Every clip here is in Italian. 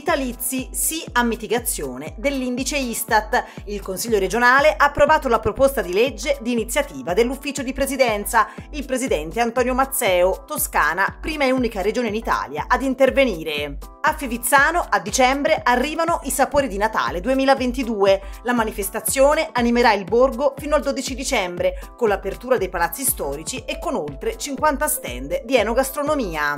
vitalizi sì a mitigazione dell'indice Istat. Il Consiglio regionale ha approvato la proposta di legge di iniziativa dell'Ufficio di Presidenza. Il presidente Antonio Mazzeo, Toscana, prima e unica regione in Italia ad intervenire. A Fivizzano a dicembre arrivano i sapori di Natale 2022. La manifestazione animerà il borgo fino al 12 dicembre con l'apertura dei palazzi storici e con oltre 50 stand di enogastronomia.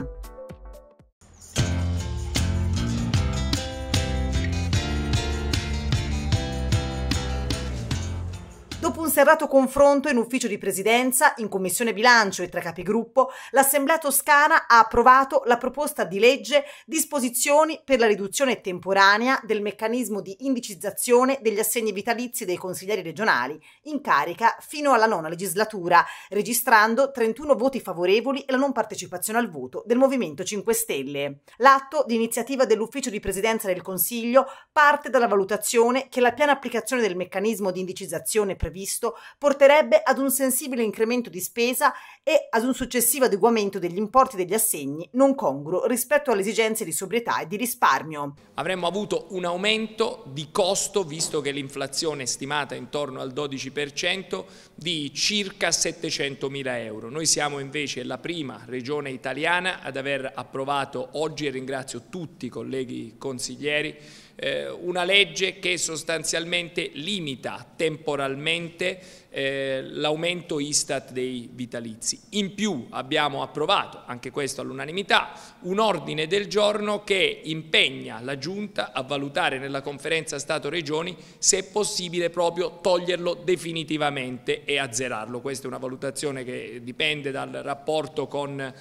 un serrato confronto in ufficio di presidenza, in commissione bilancio e tra capigruppo, l'Assemblea toscana ha approvato la proposta di legge Disposizioni per la riduzione temporanea del meccanismo di indicizzazione degli assegni vitalizi dei consiglieri regionali in carica fino alla nona legislatura, registrando 31 voti favorevoli e la non partecipazione al voto del Movimento 5 Stelle. L'atto di iniziativa dell'ufficio di presidenza del Consiglio parte dalla valutazione che la piena applicazione del meccanismo di indicizzazione previsto previsto porterebbe ad un sensibile incremento di spesa e ad un successivo adeguamento degli importi degli assegni non congruo rispetto alle esigenze di sobrietà e di risparmio. Avremmo avuto un aumento di costo, visto che l'inflazione è stimata intorno al 12%, di circa 700 mila euro. Noi siamo invece la prima regione italiana ad aver approvato oggi, e ringrazio tutti i colleghi consiglieri, eh, una legge che sostanzialmente limita temporalmente mente eh, l'aumento Istat dei vitalizi. In più abbiamo approvato, anche questo all'unanimità, un ordine del giorno che impegna la Giunta a valutare nella conferenza Stato-Regioni se è possibile proprio toglierlo definitivamente e azzerarlo. Questa è una valutazione che dipende dal rapporto con, eh,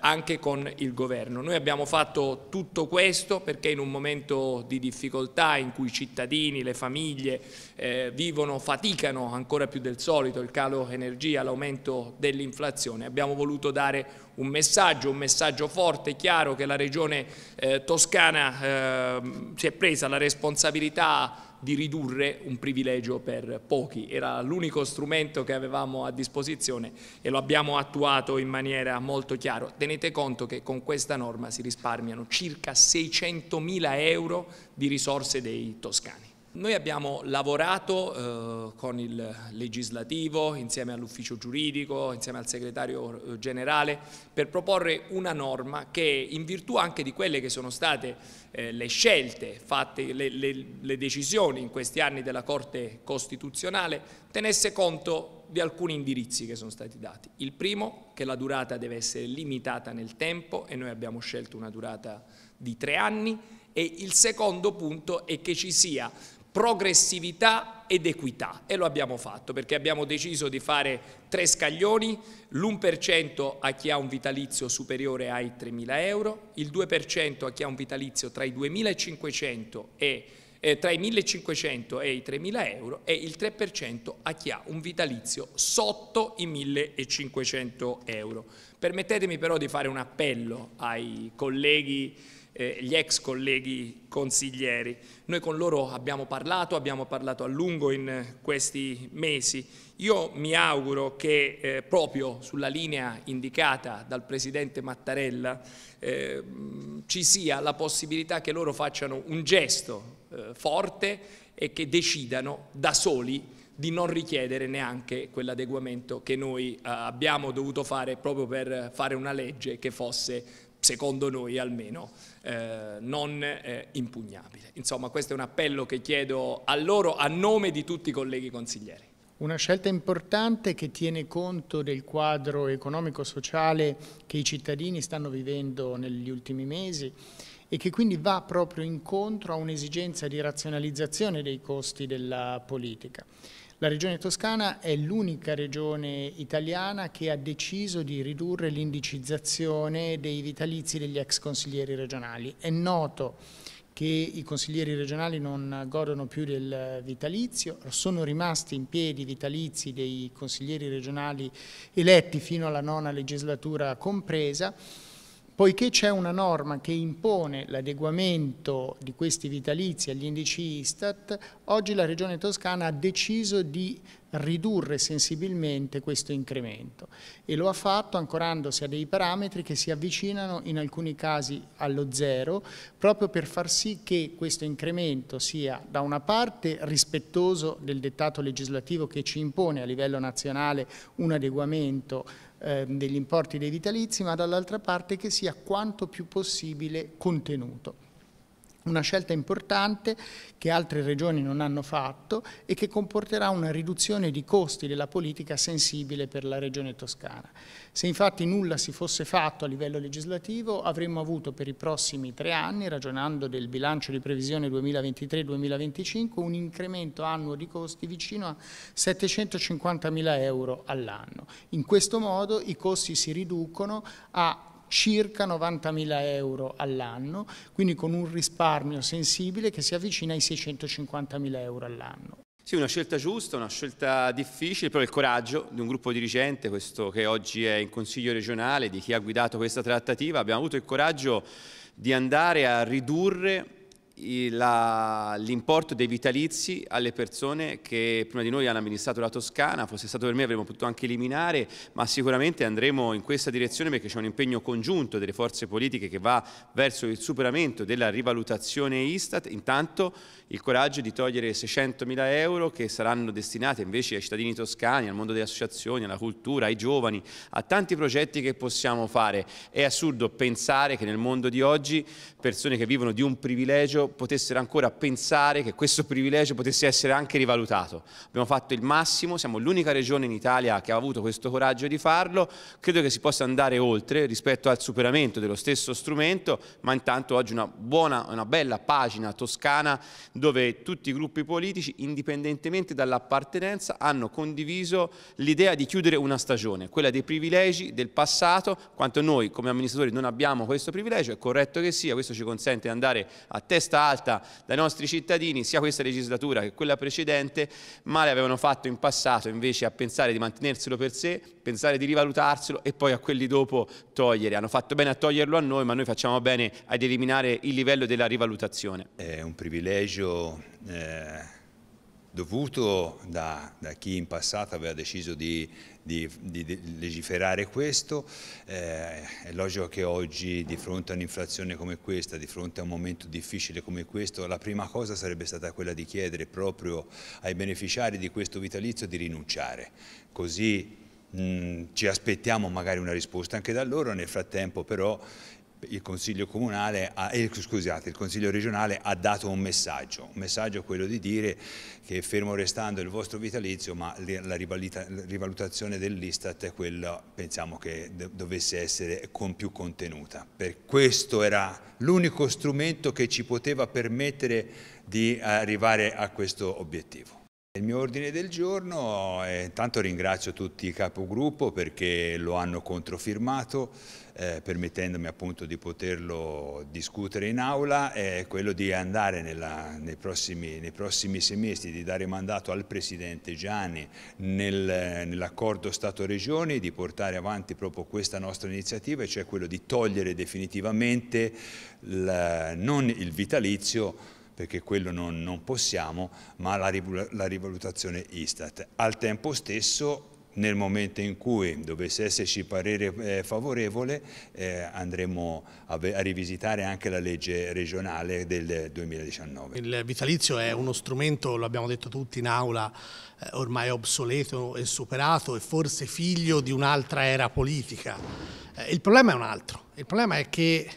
anche con il Governo. Noi abbiamo fatto tutto questo perché in un momento di difficoltà in cui i cittadini, le famiglie eh, vivono, faticano ancora più del solito, il calo energia, l'aumento dell'inflazione. Abbiamo voluto dare un messaggio, un messaggio forte, chiaro che la regione eh, toscana eh, si è presa la responsabilità di ridurre un privilegio per pochi. Era l'unico strumento che avevamo a disposizione e lo abbiamo attuato in maniera molto chiara. Tenete conto che con questa norma si risparmiano circa 600 mila euro di risorse dei toscani. Noi abbiamo lavorato eh, con il legislativo, insieme all'ufficio giuridico, insieme al segretario eh, generale, per proporre una norma che in virtù anche di quelle che sono state eh, le scelte fatte, le, le, le decisioni in questi anni della Corte Costituzionale, tenesse conto di alcuni indirizzi che sono stati dati. Il primo, che la durata deve essere limitata nel tempo e noi abbiamo scelto una durata di tre anni e il secondo punto è che ci sia progressività ed equità e lo abbiamo fatto perché abbiamo deciso di fare tre scaglioni, l'1% a chi ha un vitalizio superiore ai 3.000 euro, il 2% a chi ha un vitalizio tra i 2.500 e eh, tra i 1.500 e i 3.000 euro e il 3% a chi ha un vitalizio sotto i 1.500 euro. Permettetemi però di fare un appello ai colleghi eh, gli ex colleghi consiglieri. Noi con loro abbiamo parlato, abbiamo parlato a lungo in questi mesi. Io mi auguro che eh, proprio sulla linea indicata dal Presidente Mattarella eh, ci sia la possibilità che loro facciano un gesto eh, forte e che decidano da soli di non richiedere neanche quell'adeguamento che noi eh, abbiamo dovuto fare proprio per fare una legge che fosse secondo noi almeno, eh, non eh, impugnabile. Insomma, questo è un appello che chiedo a loro a nome di tutti i colleghi consiglieri. Una scelta importante che tiene conto del quadro economico-sociale che i cittadini stanno vivendo negli ultimi mesi e che quindi va proprio incontro a un'esigenza di razionalizzazione dei costi della politica. La regione toscana è l'unica regione italiana che ha deciso di ridurre l'indicizzazione dei vitalizi degli ex consiglieri regionali. È noto che i consiglieri regionali non godono più del vitalizio, sono rimasti in piedi i vitalizi dei consiglieri regionali eletti fino alla nona legislatura compresa Poiché c'è una norma che impone l'adeguamento di questi vitalizi agli indici Istat, oggi la Regione Toscana ha deciso di ridurre sensibilmente questo incremento e lo ha fatto ancorandosi a dei parametri che si avvicinano in alcuni casi allo zero proprio per far sì che questo incremento sia da una parte rispettoso del dettato legislativo che ci impone a livello nazionale un adeguamento eh, degli importi dei vitalizi, ma dall'altra parte che sia quanto più possibile contenuto. Una scelta importante che altre regioni non hanno fatto e che comporterà una riduzione di costi della politica sensibile per la regione toscana. Se infatti nulla si fosse fatto a livello legislativo avremmo avuto per i prossimi tre anni, ragionando del bilancio di previsione 2023-2025, un incremento annuo di costi vicino a 750 mila euro all'anno. In questo modo i costi si riducono a circa 90.000 euro all'anno, quindi con un risparmio sensibile che si avvicina ai 650.000 euro all'anno. Sì, una scelta giusta, una scelta difficile, però il coraggio di un gruppo dirigente, questo che oggi è in Consiglio regionale, di chi ha guidato questa trattativa, abbiamo avuto il coraggio di andare a ridurre l'importo dei vitalizi alle persone che prima di noi hanno amministrato la Toscana, fosse stato per me avremmo potuto anche eliminare, ma sicuramente andremo in questa direzione perché c'è un impegno congiunto delle forze politiche che va verso il superamento della rivalutazione Istat, intanto il coraggio di togliere 600 mila euro che saranno destinate invece ai cittadini toscani, al mondo delle associazioni, alla cultura, ai giovani, a tanti progetti che possiamo fare. È assurdo pensare che nel mondo di oggi persone che vivono di un privilegio potessero ancora pensare che questo privilegio potesse essere anche rivalutato. Abbiamo fatto il massimo, siamo l'unica regione in Italia che ha avuto questo coraggio di farlo, credo che si possa andare oltre rispetto al superamento dello stesso strumento, ma intanto oggi una buona, una bella pagina toscana dove tutti i gruppi politici, indipendentemente dall'appartenenza, hanno condiviso l'idea di chiudere una stagione, quella dei privilegi del passato, quanto noi come amministratori non abbiamo questo privilegio, è corretto che sia, questo ci consente di andare a testa testa alta dai nostri cittadini, sia questa legislatura che quella precedente, male avevano fatto in passato invece a pensare di mantenerselo per sé, pensare di rivalutarselo e poi a quelli dopo togliere. Hanno fatto bene a toglierlo a noi, ma noi facciamo bene ad eliminare il livello della rivalutazione. È un privilegio... Eh dovuto da, da, chi in passato aveva deciso di, di, di legiferare questo, eh, è logico che oggi di fronte a un'inflazione come questa, di fronte a un momento difficile come questo, la prima cosa sarebbe stata quella di chiedere proprio ai beneficiari di questo vitalizio di rinunciare, così mh, mm, ci aspettiamo magari una risposta anche da loro, nel frattempo però il Consiglio, ha, eh, scusate, il Consiglio regionale ha dato un messaggio, un messaggio quello di dire che fermo restando il vostro vitalizio, ma la rivalutazione dell'Istat è quella, pensiamo che dovesse essere con più contenuta. Per questo era l'unico strumento che ci poteva permettere di arrivare a questo obiettivo. Il mio ordine del giorno, eh, tanto ringrazio tutti i capogruppo perché lo hanno controfirmato, eh, permettendomi appunto di poterlo discutere in aula, è eh, quello di andare nella, nei, prossimi, nei, prossimi, semestri, di dare mandato al Presidente Gianni nel, nell'accordo Stato-Regioni di portare avanti proprio questa nostra iniziativa, cioè quello di togliere definitivamente la, non il vitalizio perché quello non, non possiamo, ma la, la rivalutazione Istat. Al tempo stesso nel momento in cui dovesse esserci parere eh, favorevole eh, andremo a, a, rivisitare anche la legge regionale del 2019. Il vitalizio è uno strumento, lo abbiamo detto tutti in aula, eh, ormai obsoleto e superato e forse figlio di un'altra era politica. Eh, il problema è un altro, il problema è che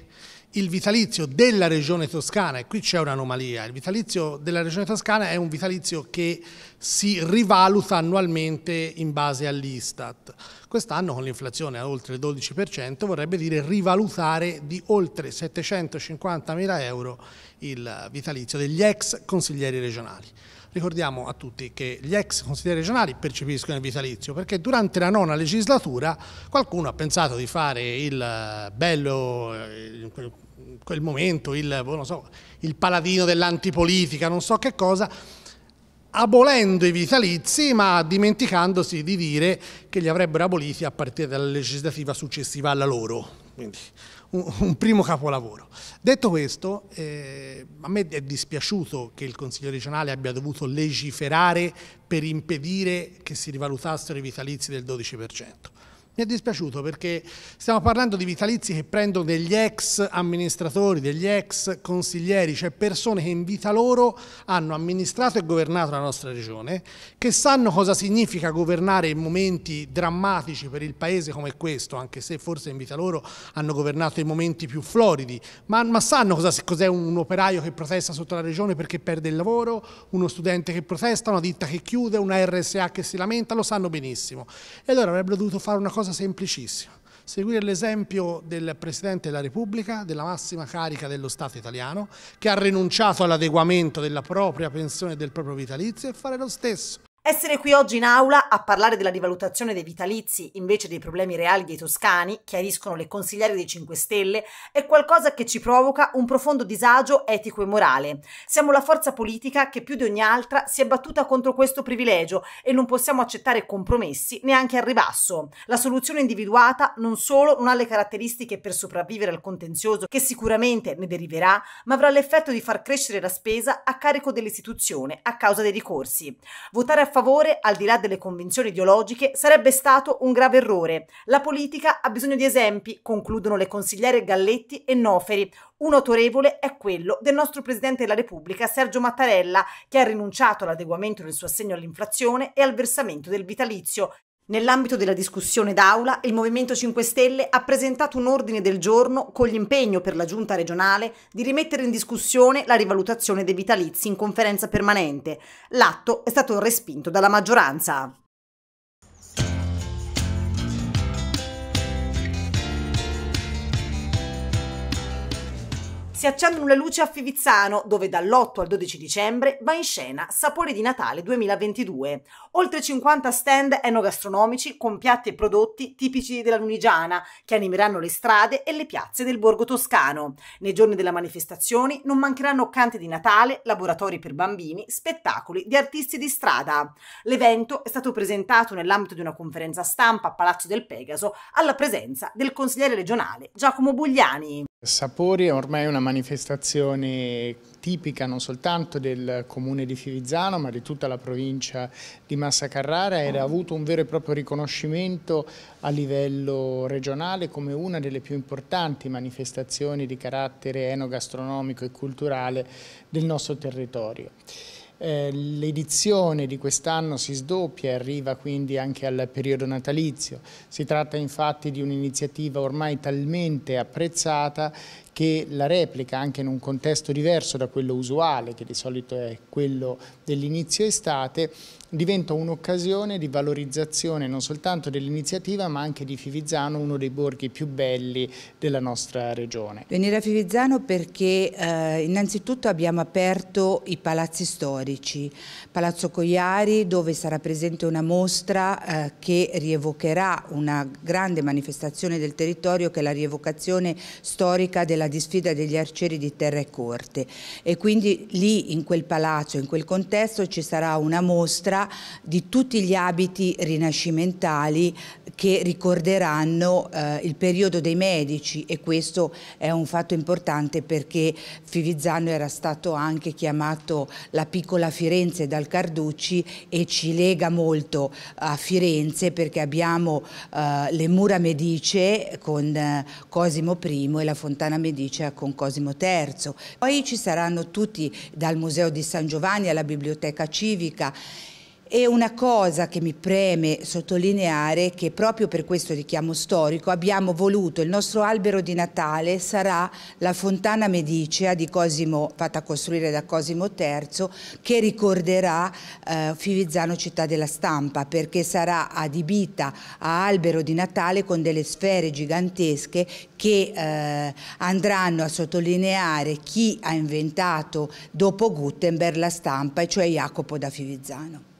il vitalizio della regione toscana, e qui c'è un'anomalia, il vitalizio della regione toscana è un vitalizio che si rivaluta annualmente in base all'Istat. Quest'anno con l'inflazione a oltre il 12% vorrebbe dire rivalutare di oltre 750 mila euro il vitalizio degli ex consiglieri regionali. Ricordiamo a tutti che gli ex consiglieri regionali percepiscono il vitalizio perché durante la nona legislatura qualcuno ha pensato di fare il eh, bello, eh, in quel momento, il, boh, so, il paladino dell'antipolitica, non so che cosa, abolendo i vitalizi ma dimenticandosi di dire che li avrebbero aboliti a partire dalla legislativa successiva alla loro. Quindi un, un primo capolavoro. Detto questo, eh, a me è dispiaciuto che il Consiglio regionale abbia dovuto legiferare per impedire che si rivalutassero i vitalizi del 12%. Mi è dispiaciuto perché stiamo parlando di vitalizi che prendono degli ex amministratori, degli ex consiglieri, cioè persone che in vita loro hanno amministrato e governato la nostra regione, che sanno cosa significa governare in momenti drammatici per il paese come questo, anche se forse in vita loro hanno governato i momenti più floridi, ma, ma sanno cos'è cosa un operaio che protesta sotto la regione perché perde il lavoro, uno studente che protesta, una ditta che chiude, una RSA che si lamenta, lo sanno benissimo. E allora avrebbero dovuto fare una cosa cosa semplicissima, seguire l'esempio del Presidente della Repubblica, della massima carica dello Stato italiano, che ha rinunciato all'adeguamento della propria pensione e del proprio vitalizio e fare lo stesso. Essere qui oggi in aula a parlare della rivalutazione dei vitalizi invece dei problemi reali dei toscani, chiariscono le consigliere dei 5 Stelle, è qualcosa che ci provoca un profondo disagio etico e morale. Siamo la forza politica che più di ogni altra si è battuta contro questo privilegio e non possiamo accettare compromessi neanche al ribasso. La soluzione individuata non solo non ha le caratteristiche per sopravvivere al contenzioso che sicuramente ne deriverà, ma avrà l'effetto di far crescere la spesa a carico dell'istituzione a causa dei ricorsi. Votare a favore, al di là delle convinzioni ideologiche, sarebbe stato un grave errore. La politica ha bisogno di esempi, concludono le consigliere Galletti e Noferi. Un autorevole è quello del nostro Presidente della Repubblica, Sergio Mattarella, che ha rinunciato all'adeguamento del suo assegno all'inflazione e al versamento del vitalizio, Nell'ambito della discussione d'aula, il Movimento 5 Stelle ha presentato un ordine del giorno con l'impegno per la Giunta regionale di rimettere in discussione la rivalutazione dei vitalizi in conferenza permanente. L'atto è stato respinto dalla maggioranza. si accendono le luci a Fivizzano, dove dall'8 al 12 dicembre va in scena Sapore di Natale 2022. Oltre 50 stand enogastronomici con piatti e prodotti tipici della Lunigiana, che animeranno le strade e le piazze del borgo toscano. Nei giorni della manifestazione non mancheranno canti di Natale, laboratori per bambini, spettacoli di artisti di strada. L'evento è stato presentato nell'ambito di una conferenza stampa a Palazzo del Pegaso alla presenza del consigliere regionale Giacomo Bugliani. Sapori è ormai una manifestazione tipica non soltanto del comune di Fivizzano ma di tutta la provincia di Massa Carrara ed ha avuto un vero e proprio riconoscimento a livello regionale come una delle più importanti manifestazioni di carattere enogastronomico e culturale del nostro territorio. Eh, l'edizione di quest'anno si sdoppia e arriva quindi anche al periodo natalizio. Si tratta infatti di un'iniziativa ormai talmente apprezzata che la replica anche in un contesto diverso da quello usuale, che di solito è quello dell'inizio estate, diventa un'occasione di valorizzazione non soltanto dell'iniziativa ma anche di Fivizzano, uno dei borghi più belli della nostra regione. Venire a Fivizzano perché eh, innanzitutto abbiamo aperto i palazzi storici, Palazzo Cogliari dove sarà presente una mostra eh, che rievocherà una grande manifestazione del territorio che è la rievocazione storica della la disfida degli arcieri di terra e Corte e quindi lì in quel palazzo, in quel contesto ci sarà una mostra di tutti gli abiti rinascimentali che ricorderanno eh, il periodo dei medici e questo è un fatto importante perché Fivizzano era stato anche chiamato la piccola Firenze dal Carducci e ci lega molto a Firenze perché abbiamo eh, le mura medice con eh, Cosimo I e la fontana medice Giudicea con Cosimo III. Poi ci saranno tutti dal Museo di San Giovanni alla Biblioteca Civica e una cosa che mi preme sottolineare è che proprio per questo richiamo storico abbiamo voluto, il nostro albero di Natale sarà la fontana medicea di Cosimo, fatta costruire da Cosimo III, che ricorderà eh, Fivizzano città della stampa, perché sarà adibita a albero di Natale con delle sfere gigantesche che eh, andranno a sottolineare chi ha inventato dopo Gutenberg la stampa, e cioè Jacopo da Fivizzano.